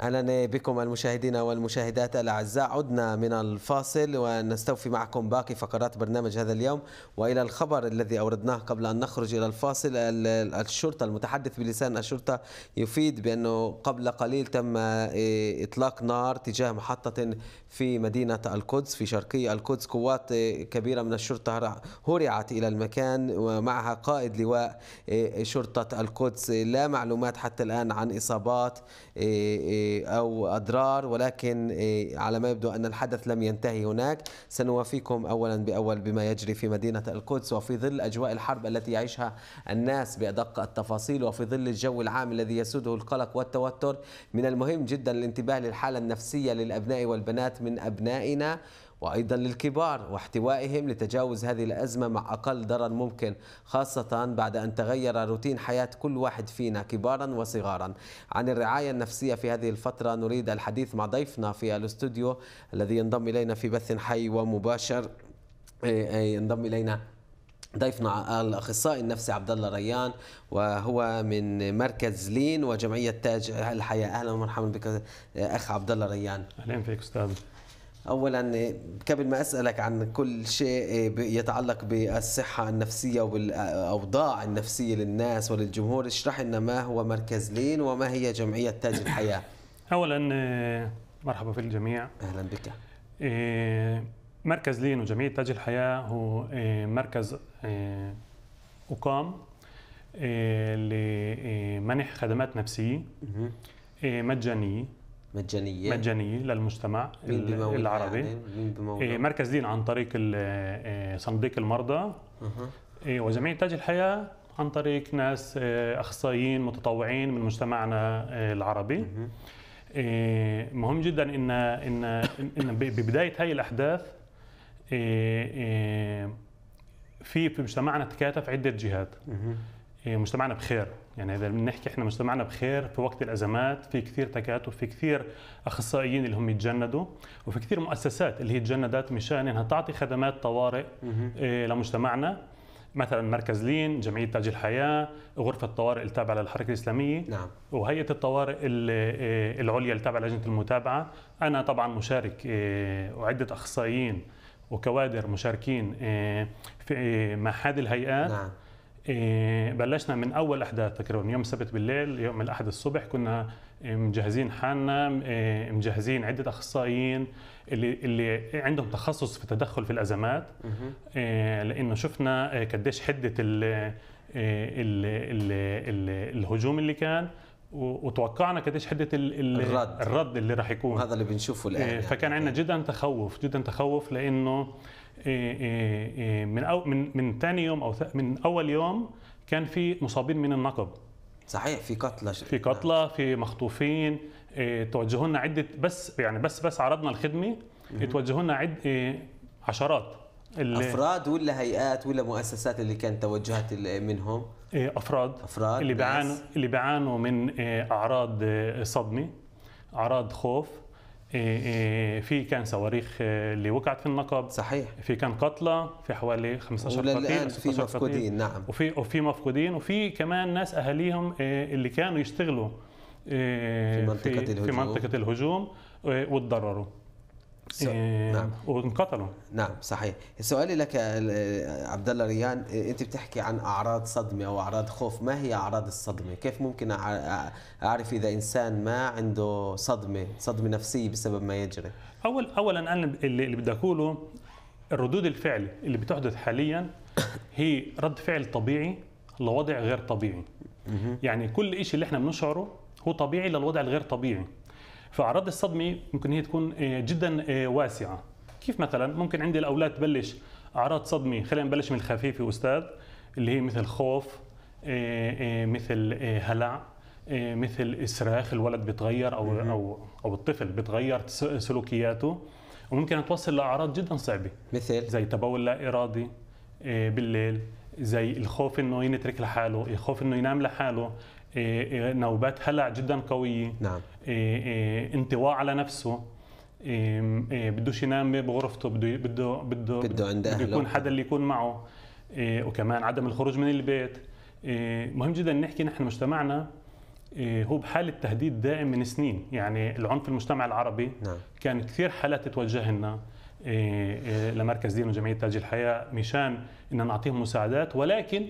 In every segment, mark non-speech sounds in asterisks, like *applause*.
أهلا بكم المشاهدين والمشاهدات الأعزاء عدنا من الفاصل ونستوفي معكم باقي فقرات برنامج هذا اليوم وإلى الخبر الذي أوردناه قبل أن نخرج إلى الفاصل الشرطة المتحدث بلسان الشرطة يفيد بأنه قبل قليل تم آه، إطلاق نار تجاه محطة في مدينة القدس في شرقي القدس قوات آه، كبيرة من الشرطة هرعت إلى المكان ومعها قائد لواء آه، شرطة القدس لا معلومات حتى الآن عن إصابات أو أضرار ولكن إيه، على ما يبدو أن الحدث لم ينتهي هناك سنوافيكم أولا بأول بما يجري في مدينة القدس وفي ظل أجواء الحرب التي يعيشها الناس بأدق التفاصيل وفي ظل الجو العام الذي يسوده القلق والتوتر من المهم جدا الانتباه للحالة النفسية للأبناء والبنات من أبنائنا وأيضا للكبار واحتوائهم لتجاوز هذه الأزمة مع أقل ضرر ممكن خاصة بعد أن تغير روتين حياة كل واحد فينا كبارا وصغارا عن الرعاية النفسية في هذه الفترة نريد الحديث مع ضيفنا في الاستوديو الذي ينضم إلينا في بث حي ومباشر إيه، إيه، ينضم إلينا ضيفنا الاخصائي النفسي عبد الله ريان وهو من مركز لين وجمعيه تاج الحياه اهلا ومرحبا بك اخ عبد الله ريان اهلا فيك استاذ اولا قبل ما اسالك عن كل شيء آه، يتعلق بالصحه النفسيه وبالاوضاع النفسيه للناس وللجمهور اشرح لنا ما هو مركز لين وما هي جمعيه تاج الحياه *coughs* اولا آه، مرحبا في الجميع اهلا بك آه، مركز لين وجمعيه تاج الحياه هو مركز اقام لمنح خدمات نفسيه مجانيه مجانيه مجانيه للمجتمع العربي يعني مركز دين عن طريق إيه، صندوق المرضى أه. إيه، وجمعيه تاج الحياه عن طريق ناس اخصائيين متطوعين من مجتمعنا العربي مهم جدا ان ان ان ببدايه هاي الاحداث في في مجتمعنا تكاتف عده جهات مجتمعنا بخير يعني اذا بنحكي احنا مجتمعنا بخير في وقت الازمات في كثير تكاتف في كثير اخصائيين اللي هم يتجندوا وفي كثير مؤسسات اللي هي تجندت مشان انها تعطي خدمات طوارئ إيه، لمجتمعنا مثلا مركز لين جمعية تاج الحياة غرفة الطوارئ التابعة للحركة الإسلامية نعم. وهيئة الطوارئ إيه، العليا التابعة لجنة المتابعة أنا طبعا مشارك إيه، وعدة أخصائيين وكوادر مشاركين في مع هذه الهيئات نعم. إيه، بلشنا من اول احداث تقريبا يوم السبت بالليل يوم الاحد الصبح كنا إيه، مجهزين حالنا إيه، مجهزين عده اخصائيين اللي اللي عندهم تخصص في التدخل في الازمات لانه شفنا قديش حده الـ الـ الـ الـ الهجوم اللي كان وتوقعنا قديش حده الـ الرد الرد اللي راح يكون هذا اللي بنشوفه الان يعني. فكان عندنا جدا تخوف جدا تخوف لانه إيه، إيه، إيه، من أو من من ثاني يوم او من اول يوم كان في مصابين من النقب صحيح في قتلى في قتلى في مخطوفين توجهوا لنا عده بس يعني بس بس عرضنا الخدمه توجهوا لنا عد عشرات افراد ولا هيئات ولا مؤسسات اللي كانت توجهت منهم افراد افراد اللي بيعانوا اللي بيعانوا من اعراض صدمه اعراض خوف إيه، إيه، في كان صواريخ آه، اللي وقعت في النقب صحيح في كان قتلى في حوالي 15 قتيل الان في مفقودين نعم وفي وفي مفقودين وفي كمان ناس اهاليهم آه، اللي كانوا يشتغلوا آه، في منطقه في الهجوم في منطقه الهجوم وتضرروا إيه نعم وانقتلوا نعم صحيح سؤالي لك آه، عبد الله ريان آه، انت بتحكي عن اعراض صدمه او اعراض خوف ما هي اعراض الصدمه كيف ممكن اعرف اذا انسان ما عنده صدمه صدمه نفسيه بسبب ما يجري اول اولا انا اللي بدي اقوله الردود الفعل اللي بتحدث حاليا هي رد فعل طبيعي لوضع غير طبيعي يعني كل شيء اللي احنا بنشعره هو طبيعي للوضع الغير طبيعي فاعراض الصدمه ممكن هي تكون آه، جدا آه، واسعه كيف مثلا ممكن عندي الاولاد تبلش اعراض صدمه خلينا نبلش من الخفيفه استاذ اللي هي مثل خوف آه، مثل هلع مثل اصراخ الولد بتغير او او او الطفل بتغير سلوكياته وممكن توصل لاعراض جدا صعبه مثل زي تبول لا ارادي بالليل زي الخوف انه ينترك لحاله الخوف انه ينام لحاله إيه، إيه، نوبات هلع جدا قويه نعم إيه، انطواء على نفسه بدوش ينام بغرفته بده بده بده بده عند اهله بده يكون حدا اللي يكون معه وكمان عدم الخروج من البيت مهم جدا نحكي نحن مجتمعنا هو بحالة تهديد دائم من سنين يعني العنف في المجتمع العربي نعم. كان كثير حالات تتوجه لنا لمركز دين وجمعية تاج الحياة مشان أن نعطيهم مساعدات ولكن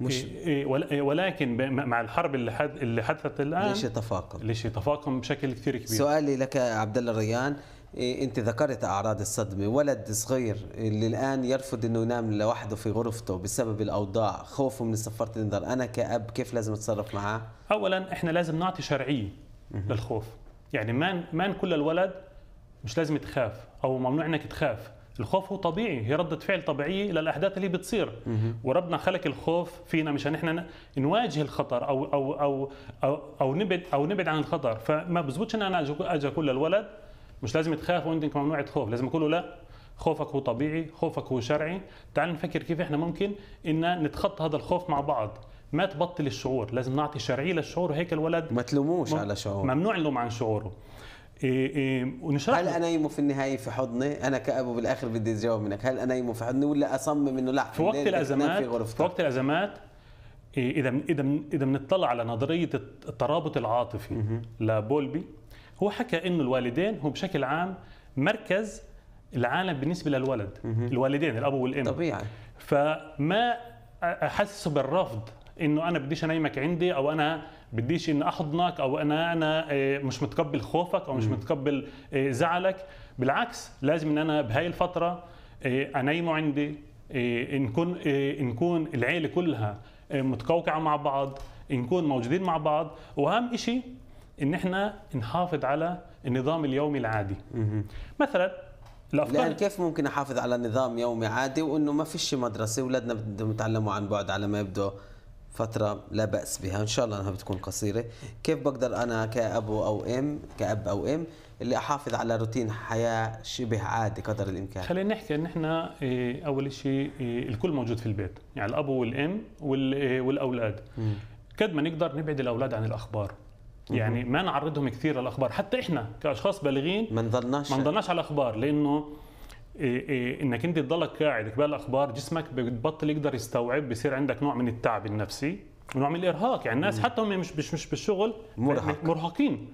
مش إيه، إيه، إيه، ولكن مع الحرب اللي حد اللي حدثت الان ليش يتفاقم؟ ليش يتفاقم بشكل كثير كبير سؤالي لك عبد الله الريان انت ذكرت اعراض الصدمه ولد صغير اللي الان يرفض انه ينام لوحده في غرفته بسبب الاوضاع خوفه من سفاره الانذار انا كاب كيف لازم اتصرف معاه اولا احنا لازم نعطي شرعيه للخوف يعني ما ما نقول للولد مش لازم تخاف او ممنوع انك تخاف الخوف هو طبيعي هي ردة فعل طبيعية للأحداث اللي بتصير وربنا خلق الخوف فينا مشان احنا نواجه الخطر أو أو أو أو, أو نبعد أو نبعد عن الخطر فما بزبطش إن أنا أجي أقول للولد مش لازم تخاف وعندك ممنوع تخوف لازم أقول له لا خوفك هو طبيعي خوفك هو شرعي تعال نفكر كيف احنا ممكن ان نتخطى هذا الخوف مع بعض ما تبطل الشعور لازم نعطي شرعيه للشعور هيك الولد ما تلوموش على شعوره ممنوع نلوم عن شعوره إيه إيه ونشرح هل انيمه في النهايه في حضني انا كابو بالاخر بدي اجاوب منك هل انيمه في حضني ولا اصمم انه لا في وقت الازمات في, في وقت الازمات إيه، اذا اذا اذا بنطلع على نظريه الترابط العاطفي لبولبي هو حكى انه الوالدين هو بشكل عام مركز العالم بالنسبه للولد الوالدين الاب والام طبيعي فما احس بالرفض انه انا بديش انيمك عندي او انا بديش ان احضنك او انا انا آه، مش متقبل خوفك او مش متقبل آه، زعلك بالعكس لازم ان انا بهاي الفتره آه، انيمه عندي نكون نكون العيله كلها متقوقعه مع بعض نكون موجودين مع بعض واهم شيء ان احنا نحافظ على النظام اليومي العادي مثلا الافكار لأن كيف ممكن احافظ على نظام يومي عادي وانه ما فيش مدرسه اولادنا بدهم يتعلموا عن بعد على ما يبدو فترة لا بأس بها إن شاء الله أنها بتكون قصيرة كيف بقدر أنا كأبو أو أم كأب أو أم اللي أحافظ على روتين حياة شبه عادي قدر الإمكان خلينا نحكي أن إحنا إيه، أول شيء إيه، الكل موجود في البيت يعني الأب والأم إيه، والأولاد قد ما نقدر نبعد الأولاد عن الأخبار يعني ما نعرضهم كثير للاخبار حتى احنا كاشخاص بالغين ما نضلناش ما نضلناش على الاخبار لانه إيه، إيه، انك انت تضلك قاعد قبال الاخبار جسمك بتبطل يقدر يستوعب بصير عندك نوع من التعب النفسي ونوع من الارهاق يعني الناس حتى هم مش مش مش بالشغل مرهق. مرهقين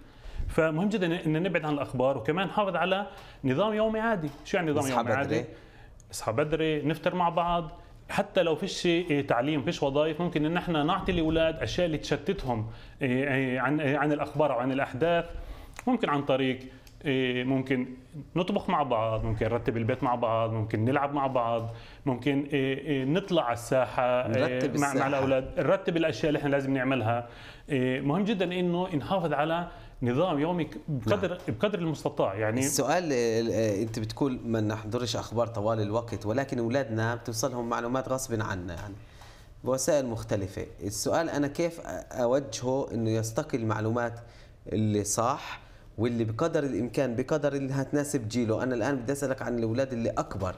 فمهم جدا ان نبعد عن الاخبار وكمان نحافظ على نظام يومي عادي شو يعني نظام يومي عادي اصحى بدري نفطر مع بعض حتى لو فيش إيه، تعليم فيش وظائف ممكن ان احنا نعطي الاولاد اشياء اللي تشتتهم عن عن الاخبار او عن الاحداث ممكن عن طريق إيه، ممكن نطبخ مع بعض ممكن نرتب البيت مع بعض ممكن نلعب مع بعض ممكن إيه، إيه، نطلع على الساحة مع, الساحة. مع الأولاد نرتب الأشياء اللي احنا لازم نعملها مهم جدا إنه نحافظ على نظام يومي نعم. بقدر نعم. بقدر المستطاع يعني السؤال انت بتقول ما نحضرش اخبار طوال الوقت ولكن اولادنا بتوصلهم معلومات غصب عنا يعني بوسائل مختلفه السؤال انا كيف اوجهه انه يستقي المعلومات اللي صح واللي بقدر الامكان بقدر اللي هتناسب جيله انا الان بدي اسالك عن الاولاد اللي اكبر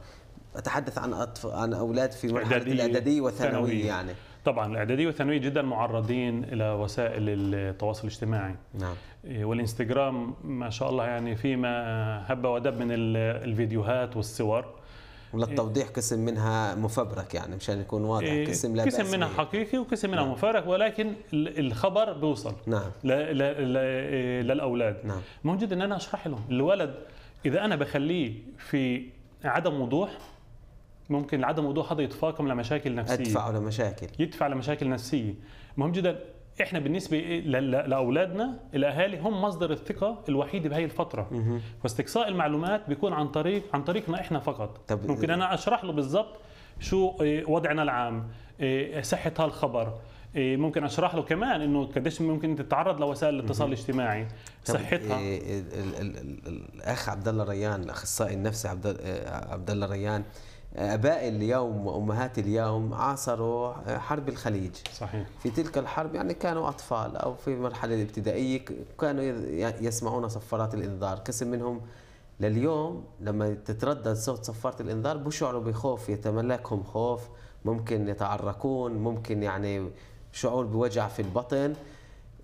اتحدث عن أطف... عن اولاد في مرحله إعدادي الاعداديه والثانويه يعني طبعا الاعداديه والثانويه جدا معرضين الى وسائل التواصل الاجتماعي نعم إيه، والانستغرام ما شاء الله يعني فيما هب ودب من الفيديوهات والصور وللتوضيح إيه. قسم منها مفبرك يعني مشان يكون واضح إيه. قسم لا قسم منها حقيقي وقسم منها نعم. مفبرك ولكن الخبر بيوصل نعم إيه، للاولاد نعم موجود ان انا اشرح لهم الولد اذا انا بخليه في عدم وضوح ممكن عدم وضوح هذا يتفاقم لمشاكل نفسيه يدفع لمشاكل يدفع لمشاكل نفسيه مهم جدا احنا بالنسبه لاولادنا الاهالي هم مصدر الثقه الوحيد بهي الفتره فاستقصاء المعلومات بيكون عن طريق عن طريقنا احنا فقط طب ممكن انا اشرح له بالضبط شو إيه، وضعنا العام إيه، صحه هالخبر إيه، ممكن اشرح له كمان انه قديش ممكن تتعرض لوسائل الاتصال الاجتماعي صحتها الاخ عبد الله ريان الاخصائي النفسي عبد الله ريان اباء اليوم وامهات اليوم عاصروا حرب الخليج صحيح في تلك الحرب يعني كانوا اطفال او في المرحله الابتدائيه كانوا يسمعون صفارات الانذار قسم منهم لليوم لما تتردد صوت صفاره الانذار بشعروا بخوف يتملكهم خوف ممكن يتعرقون ممكن يعني شعور بوجع في البطن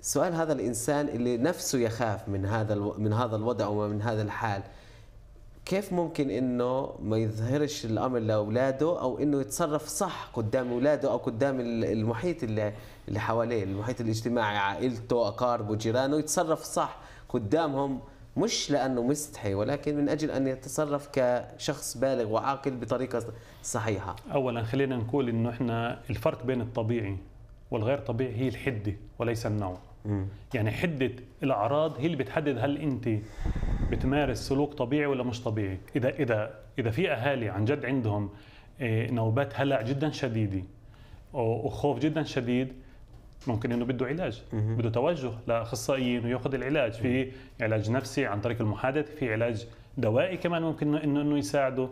سؤال هذا الانسان اللي نفسه يخاف من هذا من هذا الوضع ومن هذا الحال كيف ممكن انه ما يظهرش الامر لاولاده او انه يتصرف صح قدام اولاده او قدام المحيط اللي اللي حواليه المحيط الاجتماعي عائلته اقاربه جيرانه يتصرف صح قدامهم مش لانه مستحي ولكن من اجل ان يتصرف كشخص بالغ وعاقل بطريقه صحيحه اولا خلينا نقول انه احنا الفرق بين الطبيعي والغير طبيعي هي الحده وليس النوع يعني حده الاعراض هي اللي بتحدد هل انت بتمارس سلوك طبيعي ولا مش طبيعي اذا اذا اذا في اهالي عن جد عندهم آه، نوبات هلع جدا شديده وخوف جدا شديد ممكن انه بده علاج بده توجه لاخصائيين وياخذ العلاج في علاج نفسي عن طريق المحادثه في علاج دوائي كمان ممكن انه انه يساعده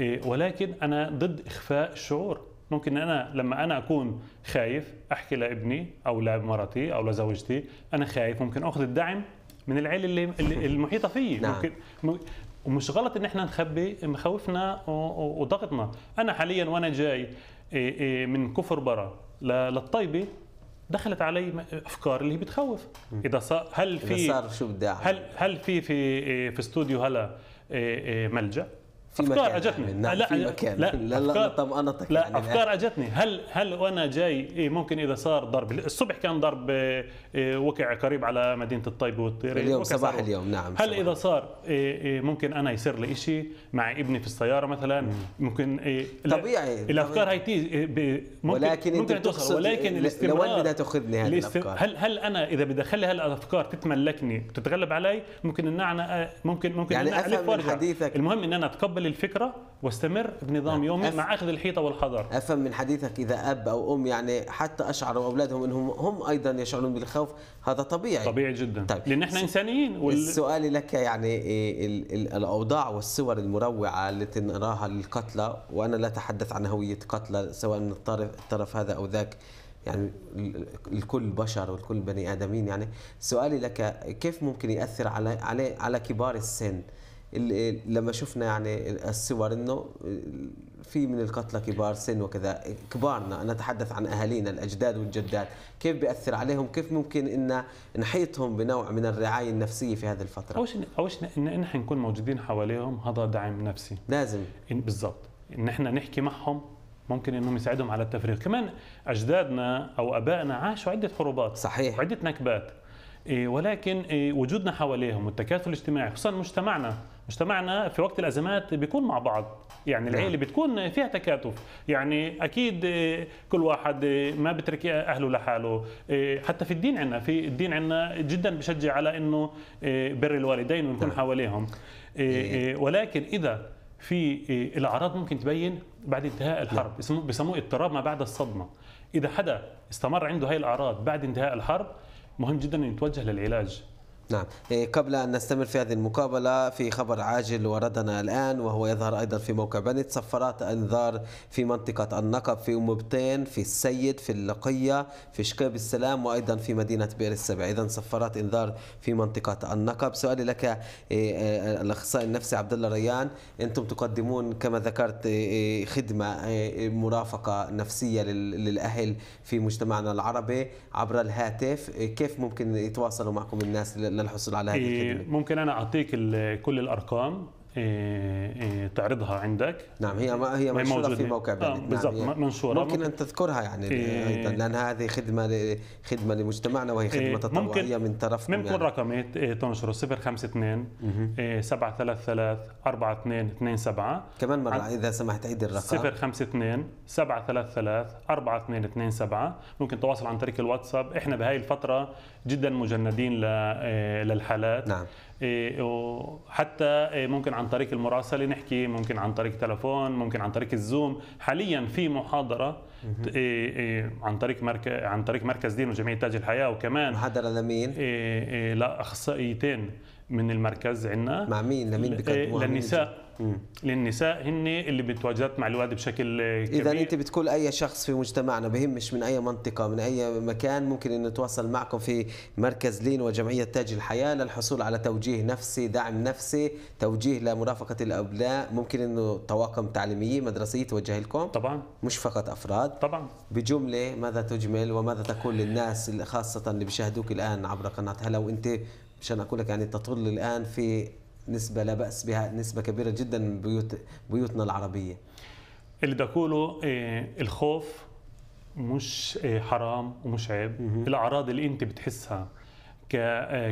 آه، ولكن انا ضد اخفاء الشعور ممكن انا لما انا اكون خايف احكي لابني او لمرتي او لزوجتي انا خايف ممكن اخذ الدعم من العيله اللي, اللي *laughs* المحيطه فيي نعم. ممكن ومش غلط ان احنا نخبي مخاوفنا وضغطنا انا حاليا وانا جاي إيه- إيه من كفر برا للطيبه دخلت علي افكار اللي بتخوف اذا صار هل في إذا صار شو بدي هل هل في في إيه في استوديو هلا ملجا في افكار مكان اجتني يعني لا في مكان لا لا, لا, لا لا يعني افكار اجتني هل هل وانا جاي إيه ممكن اذا صار ضرب الصبح كان ضرب إيه, إيه، وقع قريب على مدينه الطيبه والطير اليوم صباح اليوم نعم هل صباح. اذا صار إيه،, إيه ممكن انا يصير لي شيء مع ابني في السياره مثلا مم. ممكن إيه طبيعي الافكار هاي تيجي إيه، ممكن ولكن ممكن توصل ولكن الاستمرار لوين بدها تاخذني هذه الافكار هل هل انا اذا بدي اخلي هالافكار تتملكني وتتغلب علي ممكن ان انا آه، ممكن ممكن يعني من حديثك المهم ان انا اتقبل تقبل الفكره واستمر بنظام نعم. يومي أف... مع اخذ الحيطه والحذر افهم من حديثك اذا اب او ام يعني حتى اشعروا اولادهم انهم هم ايضا يشعرون بالخوف هذا طبيعي طبيعي جدا طيب. لان احنا س... انسانيين وال... السؤال لك يعني إيه، ال... ال... الاوضاع والصور المروعه التي نراها للقتلى وانا لا اتحدث عن هويه قتلى سواء من الطرف الطرف هذا او ذاك يعني الكل بشر والكل بني ادمين يعني سؤالي لك كيف ممكن ياثر على على على كبار السن اللي لما شفنا يعني الصور انه في من القتلى كبار سن وكذا كبارنا انا اتحدث عن اهالينا الاجداد والجدات كيف بياثر عليهم كيف ممكن ان نحيطهم بنوع من الرعايه النفسيه في هذه الفتره اول شيء اول شيء ان نحن نكون موجودين حواليهم هذا دعم نفسي لازم بالضبط ان احنا نحكي معهم ممكن انهم يساعدهم على التفريغ كمان اجدادنا او ابائنا عاشوا عده حروبات صحيح وعده نكبات إيه، ولكن إيه، وجودنا حواليهم والتكافل الاجتماعي خصوصا مجتمعنا مجتمعنا في وقت الازمات بيكون مع بعض يعني نعم. العيله بتكون فيها تكاتف يعني اكيد كل واحد ما بترك اهله لحاله حتى في الدين عندنا في الدين عندنا جدا بشجع على انه بر الوالدين ونكون نعم. حواليهم إيه. ولكن اذا في الاعراض ممكن تبين بعد انتهاء الحرب نعم. بسموه اضطراب ما بعد الصدمه اذا حدا استمر عنده هاي الاعراض بعد انتهاء الحرب مهم جدا ان يتوجه للعلاج نعم إيه، قبل أن نستمر في هذه المقابلة في خبر عاجل وردنا الآن وهو يظهر أيضا في موقع بنت صفرات أنذار في منطقة النقب في أم بطين في السيد في اللقية في شقيب السلام وأيضا في مدينة بئر السبع إذا صفرات إنذار في منطقة النقب سؤالي لك إيه، إيه، الأخصائي النفسي عبد الله ريان أنتم تقدمون كما ذكرت خدمة مرافقة نفسية للأهل في مجتمعنا العربي عبر الهاتف كيف ممكن يتواصلوا معكم الناس للحصول على هذه الخدمه ممكن انا اعطيك كل الارقام إيه، إيه، تعرضها عندك نعم هي ما هي منشوره في موقع آه نعم بالضبط منشوره ممكن ان تذكرها يعني إيه. ايضا لان هذه خدمه خدمه لمجتمعنا وهي خدمه تطوعيه من طرفكم ممكن يعني. رقمي تنشره 052 733 4227 كمان مره اذا سمحت عيد الرقم 052 733 4227 ممكن تواصل عن طريق الواتساب احنا بهاي الفتره جدا مجندين للحالات نعم إيه، وحتى إيه، ممكن عن طريق المراسله نحكي ممكن عن طريق تلفون ممكن عن طريق الزوم حاليا في محاضره إيه، عن طريق مركز عن طريق مركز دين وجمعيه تاج الحياه وكمان محاضره لمين؟ لا أخصائيتين من المركز عندنا مع مين لمين بيقدموها إيه، للنساء للنساء هن اللي بتواجدت مع الواد بشكل كبير اذا انت بتقول اي شخص في مجتمعنا بهمش من اي منطقه من اي مكان ممكن انه يتواصل معكم في مركز لين وجمعيه تاج الحياه للحصول على توجيه نفسي دعم نفسي توجيه لمرافقه الابناء ممكن انه طواقم تعليميه مدرسيه توجه لكم طبعا مش فقط افراد طبعا بجمله ماذا تجمل وماذا تقول للناس خاصه اللي بيشاهدوك الان عبر قناه هلا وانت مشان اقول لك يعني تطل الان في نسبه لا باس بها نسبه كبيره جدا من بيوت بيوتنا العربيه اللي بدي اقوله إيه، الخوف مش إيه، حرام ومش عيب الاعراض اللي انت بتحسها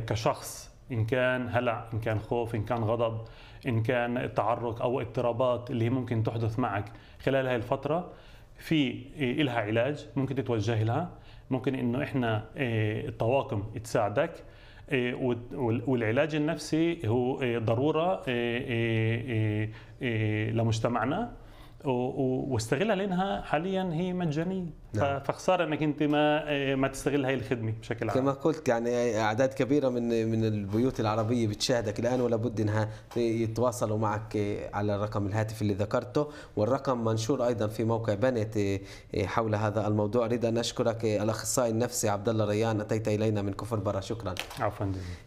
كشخص ان كان هلع ان كان خوف ان كان غضب ان كان تعرق او اضطرابات اللي هي ممكن تحدث معك خلال هاي الفتره في إيه، إلها علاج ممكن تتوجه لها ممكن انه احنا الطواقم تساعدك إيه، والعلاج النفسي هو إيه، ضروره إيه، لمجتمعنا واستغلها لانها حاليا هي مجانيه نعم. فخساره انك انت ما ما تستغل هاي الخدمه بشكل عام كما قلت يعني اعداد كبيره من من البيوت العربيه بتشاهدك الان ولا بد انها يتواصلوا معك على الرقم الهاتف اللي ذكرته والرقم منشور ايضا في موقع بنت حول هذا الموضوع اريد ان اشكرك الاخصائي النفسي عبد الله ريان اتيت الينا من كفر برا شكرا عفوا